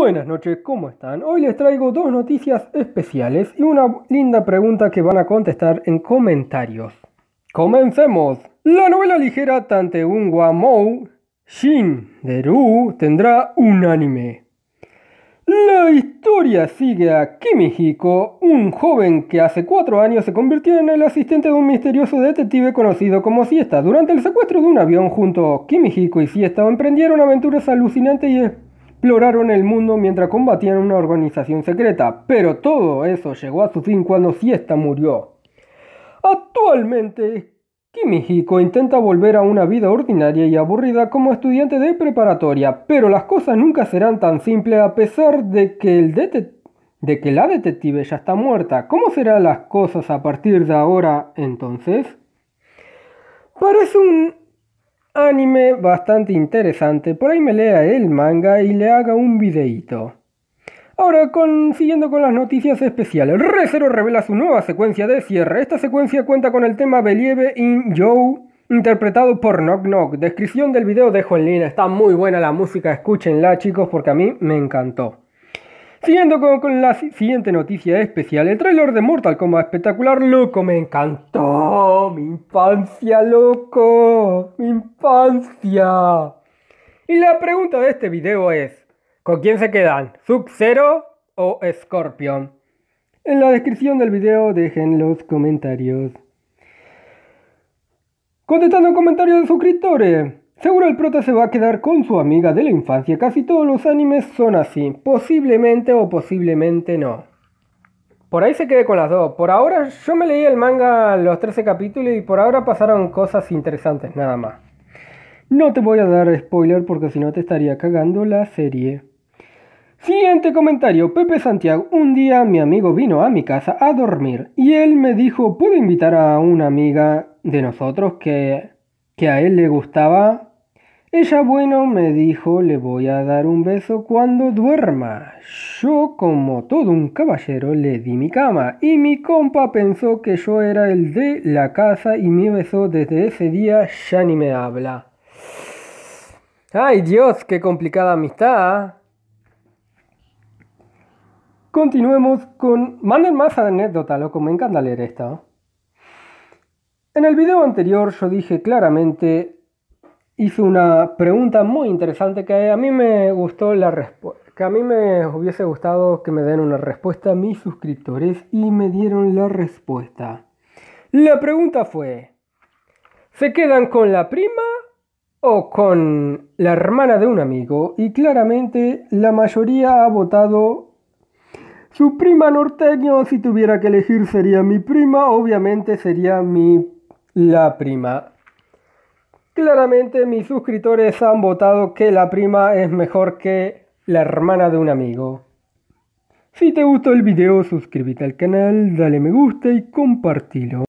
Buenas noches, ¿cómo están? Hoy les traigo dos noticias especiales y una linda pregunta que van a contestar en comentarios. Comencemos. La novela ligera un Guamou, Shin Deru tendrá un anime. La historia sigue a Kimihiko, un joven que hace cuatro años se convirtió en el asistente de un misterioso detective conocido como Siesta. Durante el secuestro de un avión junto a Kimihiko y Siesta emprendieron aventuras alucinantes y exploraron el mundo mientras combatían una organización secreta, pero todo eso llegó a su fin cuando Siesta murió. Actualmente, Kimihiko intenta volver a una vida ordinaria y aburrida como estudiante de preparatoria, pero las cosas nunca serán tan simples a pesar de que, de que la detective ya está muerta. ¿Cómo serán las cosas a partir de ahora entonces? Parece un anime bastante interesante. Por ahí me lea el manga y le haga un videito Ahora, siguiendo con las noticias especiales, ReZero revela su nueva secuencia de cierre. Esta secuencia cuenta con el tema Believe in Joe, interpretado por Knock Knock. Descripción del video dejo en línea, está muy buena la música, escúchenla chicos porque a mí me encantó. Siguiendo con, con, la siguiente noticia especial, el trailer de Mortal Kombat espectacular, loco, me encantó. Mi infancia, loco. Mi infancia. Y la pregunta de este video es, ¿con quién se quedan? ¿Sub-Zero o Scorpion? En la descripción del video dejen los comentarios. Contestando comentarios de suscriptores. Seguro el prota se va a quedar con su amiga de la infancia, casi todos los animes son así, posiblemente o posiblemente no. Por ahí se quedé con las dos. Por ahora yo me leí el manga los 13 capítulos y por ahora pasaron cosas interesantes nada más. No te voy a dar spoiler porque si no te estaría cagando la serie. Siguiente comentario, Pepe Santiago. Un día mi amigo vino a mi casa a dormir y él me dijo, ¿puedo invitar a una amiga de nosotros que, que a él le gustaba ella, bueno, me dijo, le voy a dar un beso cuando duerma. Yo, como todo un caballero, le di mi cama y mi compa pensó que yo era el de la casa y me besó desde ese día, ya ni me habla. Ay Dios, qué complicada amistad. Continuemos con... Manden más anécdota, loco, me encanta leer esto. En el video anterior yo dije claramente hice una pregunta muy interesante que a mí me gustó la respuesta. Que a mí me hubiese gustado que me den una respuesta a mis suscriptores y me dieron la respuesta. La pregunta fue, ¿se quedan con la prima o con la hermana de un amigo? Y claramente la mayoría ha votado su prima norteño, si tuviera que elegir sería mi prima, obviamente sería mi la prima. Claramente mis suscriptores han votado que la prima es mejor que la hermana de un amigo. Si te gustó el video suscríbete al canal, dale me gusta y compartilo.